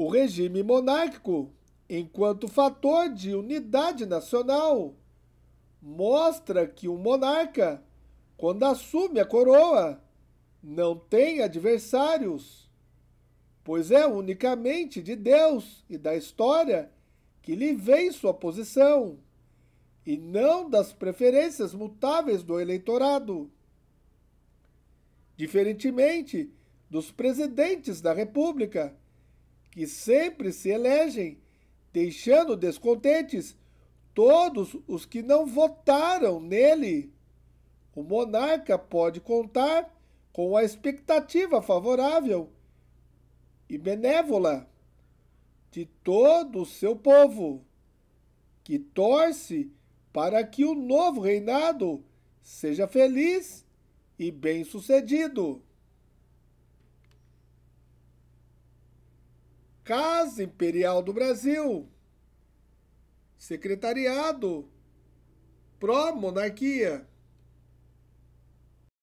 O regime monárquico, enquanto fator de unidade nacional, mostra que um monarca, quando assume a coroa, não tem adversários, pois é unicamente de Deus e da história que lhe vem sua posição, e não das preferências mutáveis do eleitorado. Diferentemente dos presidentes da República, que sempre se elegem, deixando descontentes todos os que não votaram nele. O monarca pode contar com a expectativa favorável e benévola de todo o seu povo, que torce para que o novo reinado seja feliz e bem-sucedido. Casa Imperial do Brasil, Secretariado Pró-Monarquia.